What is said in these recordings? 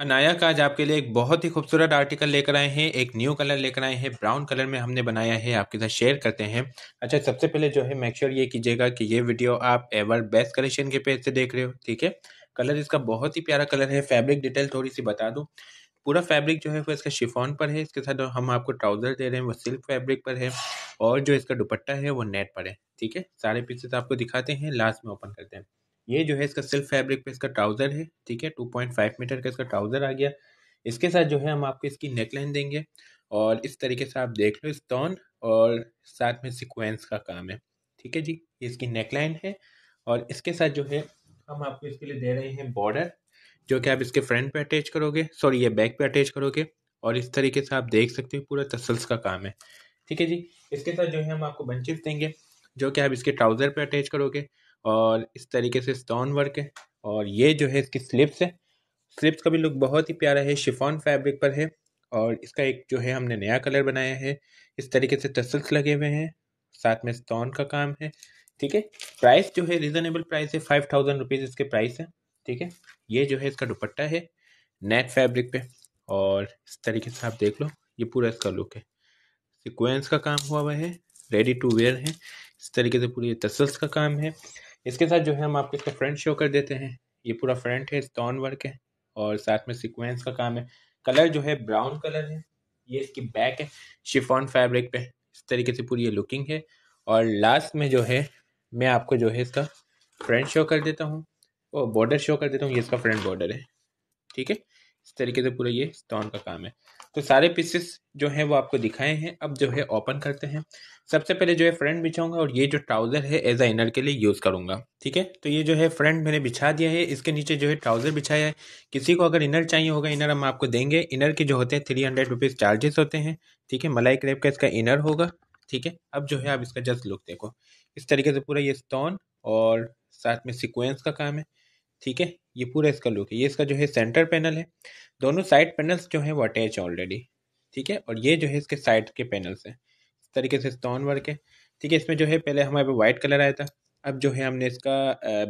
अनायक आज आपके लिए एक बहुत ही खूबसूरत आर्टिकल लेकर आए हैं एक न्यू कलर लेकर आए हैं ब्राउन कलर में हमने बनाया है आपके साथ शेयर करते हैं अच्छा सबसे पहले जो है मेक श्योर ये कीजिएगा कि ये वीडियो आप एवर बेस्ट कलेक्शन के पेज से देख रहे हो ठीक है कलर इसका बहुत ही प्यारा कलर है फैब्रिक डिटेल थोड़ी सी बता दूँ पूरा फैब्रिक जो है वो इसका शिफॉन पर है इसके साथ हम आपको ट्राउज़र दे रहे हैं वो सिल्क फैब्रिक पर है और जो इसका दुपट्टा है वो नेट पर है ठीक है सारे पीसेस आपको दिखाते हैं लास्ट में ओपन करते हैं ये जो है इसका सिल्क फैब्रिक पे इसका ट्राउज़र है ठीक है टू पॉइंट फाइव मीटर का इसका ट्राउज़र आ गया इसके साथ जो है हम आपको इसकी नेकलाइन देंगे और इस तरीके से आप देख लो स्टोन और साथ में सिक्वेंस का काम है ठीक है जी ये इसकी नेकलाइन है और इसके साथ जो है हम आपको इसके लिए दे रहे हैं बॉर्डर जो कि आप इसके फ्रंट पे अटैच करोगे सॉरी ये बैक पे अटैच करोगे और इस तरीके से आप देख सकते हो पूरा तसल्स का काम है ठीक है जी इसके साथ जो है हम आपको बंचेस देंगे जो कि आप इसके ट्राउज़र पे अटैच करोगे और इस तरीके से स्टोन वर्क है और ये जो है इसकी स्लिप्स है स्लिप्स का भी लुक बहुत ही प्यारा है शिफॉन फैब्रिक पर है और इसका एक जो है हमने नया कलर बनाया है इस तरीके से टसल्स लगे हुए हैं साथ में स्टोन का काम है ठीक है प्राइस जो है रिजनेबल प्राइस है फाइव थाउजेंड रुपीज़ इसके प्राइस है ठीक है ये जो है इसका दुपट्टा है नेट फैब्रिक पे और इस तरीके से आप देख लो ये पूरा इसका लुक है सिक्वेंस का काम हुआ हुआ है रेडी टू वेयर है इस तरीके से पूरी तसल्स का काम है इसके साथ जो है हम आपको इसका फ्रंट शो कर देते हैं ये पूरा फ्रंट है स्टोन वर्क है और साथ में सिक्वेंस का काम है कलर जो है ब्राउन कलर है ये इसकी बैक है शिफॉन फैब्रिक पे इस तरीके से पूरी ये लुकिंग है और लास्ट में जो है मैं आपको जो है इसका फ्रंट शो कर देता हूँ और बॉर्डर शो कर देता हूँ ये इसका फ्रंट बॉर्डर है ठीक है इस तरीके से पूरा ये स्टोन का काम है तो सारे पीसेस जो हैं वो आपको दिखाए हैं अब जो है ओपन करते हैं सबसे पहले जो है फ्रंट बिछाऊंगा और ये जो ट्राउज़र है एज अ इनर के लिए यूज़ करूंगा ठीक है तो ये जो है फ्रंट मैंने बिछा दिया है इसके नीचे जो है ट्राउज़र बिछाया है किसी को अगर इनर चाहिए होगा इनर हम आपको देंगे इनर के जो होते हैं थ्री हंड्रेड रुपीज़ चार्जेस होते हैं ठीक है मलाई क्रेप का इसका इनर होगा ठीक है अब जो है आप इसका जस्ट लुक देखो इस तरीके से पूरा ये स्टोन और साथ में सिक्वेंस का काम है ठीक है ये पूरा इसका लुक है ये इसका जो है सेंटर पैनल है दोनों साइड पैनल्स जो है वो अटैच ऑलरेडी ठीक है और ये जो है इसके साइड के पैनल्स हैं इस तरीके से स्टोन वर्क है ठीक है इसमें जो है पहले हमारे पे वाइट कलर आया था अब जो है हमने इसका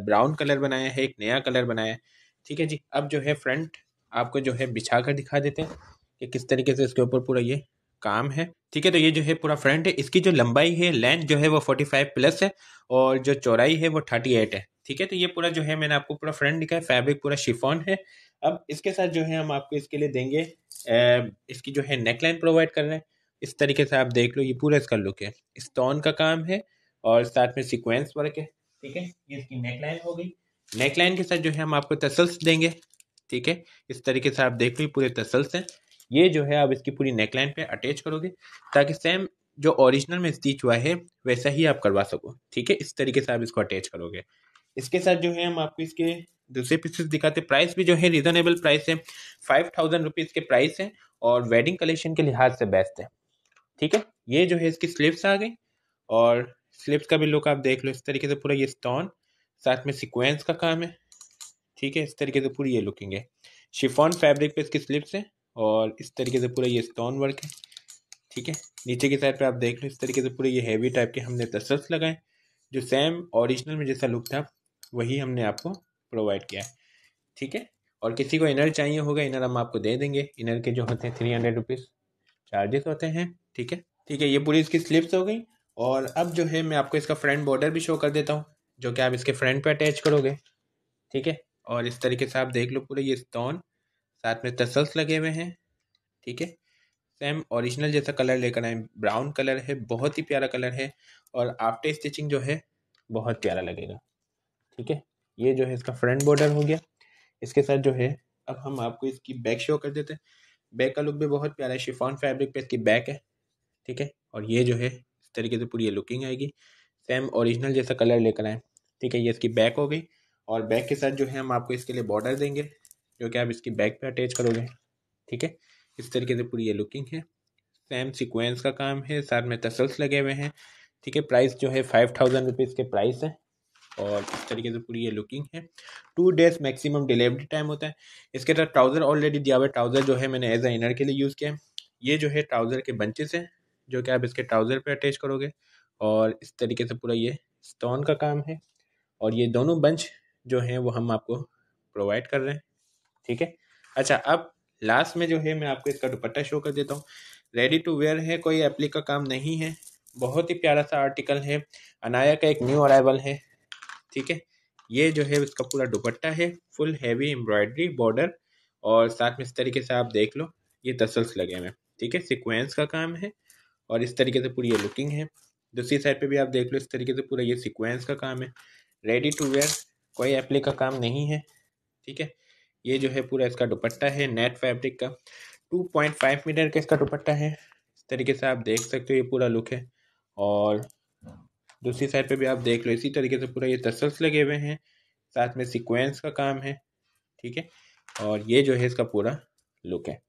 ब्राउन कलर बनाया है एक नया कलर बनाया है ठीक है जी अब जो है फ्रंट आपको जो है बिछा कर दिखा देते हैं कि किस तरीके से इसके ऊपर पूरा ये काम है ठीक है तो ये जो है पूरा फ्रंट है इसकी जो लंबाई है लेंथ जो है वो फोर्टी फाइव प्लस है और जो चौड़ाई है वो थर्टी एट है ठीक है तो ये पूरा जो है मैंने आपको पूरा फ्रंट दिखा है फैब्रिक पूरा शिफॉन है अब इसके साथ जो है हम आपको इसके लिए देंगे ए, इसकी जो है नेकलाइन प्रोवाइड कर रहे हैं इस तरीके से आप देख लो ये पूरा इसका लुक है स्टोन का काम है और साथ में सिक्वेंस वर्क है ठीक है ये इसकी नेकलाइन हो गई नेकलाइन के साथ जो है हम आपको तसल्स देंगे ठीक है इस तरीके से आप देख लो पूरे तसल्स हैं ये जो है आप इसकी पूरी नेकलाइन पे अटैच करोगे ताकि सेम जो ओरिजिनल में स्टिच हुआ है वैसा ही आप करवा सको ठीक है इस तरीके से आप इसको अटैच करोगे इसके साथ जो है हम आपको इसके दूसरे पीसेस दिखाते प्राइस भी जो है रिजनेबल प्राइस है फाइव थाउजेंड रुपीज़ के प्राइस है और वेडिंग कलेक्शन के लिहाज से बेस्ट है ठीक है ये जो है इसकी स्लिप्स आ गई और स्लिप्स का भी लुक आप देख लो इस तरीके से पूरा ये स्टोन साथ में सिक्वेंस का काम है ठीक है इस तरीके से पूरी ये लुकिंग है शिफॉन फैब्रिक पे इसकी स्लिप्स है और इस तरीके से पूरा ये स्टोन वर्क है ठीक है नीचे की साइड पे आप देख लो इस तरीके से पूरे ये हैवी टाइप के हमने तसल्स लगाए जो सेम ओरिजिनल में जैसा लुक था वही हमने आपको प्रोवाइड किया है ठीक है और किसी को इनर चाहिए होगा इनर हम आपको दे देंगे इनर के जो होते हैं थ्री हंड्रेड रुपीज़ चार्जेस होते हैं ठीक है ठीक है ये पूरी इसकी स्लिप्स हो गई और अब जो है मैं आपको इसका फ्रंट बॉर्डर भी शो कर देता हूँ जो कि आप इसके फ्रंट पे अटैच करोगे ठीक है और इस तरीके से आप देख लो पूरे ये स्टोन साथ में तसल्स लगे हुए हैं ठीक है सेम ओरिजिनल जैसा कलर लेकर आए ब्राउन कलर है बहुत ही प्यारा कलर है और आफ्टर स्टिचिंग जो है बहुत प्यारा लगेगा ठीक है ये जो है इसका फ्रंट बॉर्डर हो गया इसके साथ जो है अब हम आपको इसकी बैक शो कर देते हैं बैक का लुक भी बहुत प्यारा है शिफॉन फैब्रिक पे इसकी बैक है ठीक है और ये जो है इस तरीके से पूरी ये लुकिंग आएगी सेम ओरिजिनल जैसा कलर लेकर आए ठीक है ये इसकी बैक हो गई और बैक के साथ जो है हम आपको इसके लिए बॉर्डर देंगे जो कि आप इसकी बैक पे अटैच करोगे ठीक है इस तरीके से पूरी ये लुकिंग है सेम सिक्वेंस का काम है साथ में तसल्स लगे हुए हैं ठीक है प्राइस जो है फाइव थाउजेंड रुपीज़ के प्राइस है और इस तरीके से पूरी ये लुकिंग है two days maximum delivery time होता है इसके साथ ट्राउज़र ऑलरेडी दिया हुआ ट्राउज़र जो है मैंने एज अ इनर के लिए यूज़ किया है ये जो है ट्राउज़र के बंचेस हैं जो कि आप इसके ट्राउज़र पर अटैच करोगे और इस तरीके से पूरा ये स्टोन का काम है और ये दोनों बंच जो हैं वो हम आपको प्रोवाइड कर रहे हैं ठीक है अच्छा अब लास्ट में जो है मैं आपको इसका दुपट्टा शो कर देता हूँ रेडी टू वेयर है कोई एप्ली का काम नहीं है बहुत ही प्यारा सा आर्टिकल है अनाया का एक न्यू अराइवल है ठीक है ये जो है इसका पूरा दुपट्टा है फुल हैवी एम्ब्रॉयडरी बॉर्डर और साथ में इस तरीके से आप देख लो ये तसल्स लगे हुए हैं ठीक है सिक्वेंस का काम है और इस तरीके से पूरी ये लुकिंग है दूसरी साइड पे भी आप देख लो इस तरीके से पूरा ये सिक्वेंस का काम है रेडी टू वेयर कोई एप्ली का काम नहीं है ठीक है ये जो है पूरा इसका दुपट्टा है नेट फैब्रिक का टू पॉइंट फाइव मीटर का इसका दुपट्टा है इस तरीके से आप देख सकते हो ये पूरा लुक है और दूसरी साइड पे भी आप देख लो इसी तरीके से पूरा ये तसल्स लगे हुए हैं साथ में सीक्वेंस का काम है ठीक है और ये जो है इसका पूरा लुक है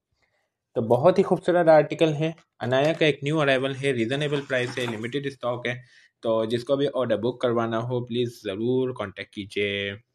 तो बहुत ही खूबसूरत आर्टिकल है अनाया का एक न्यू अराइवल है रीज़नेबल प्राइस है लिमिटेड स्टॉक है तो जिसको भी ऑर्डर बुक करवाना हो प्लीज़ ज़रूर कॉन्टेक्ट कीजिए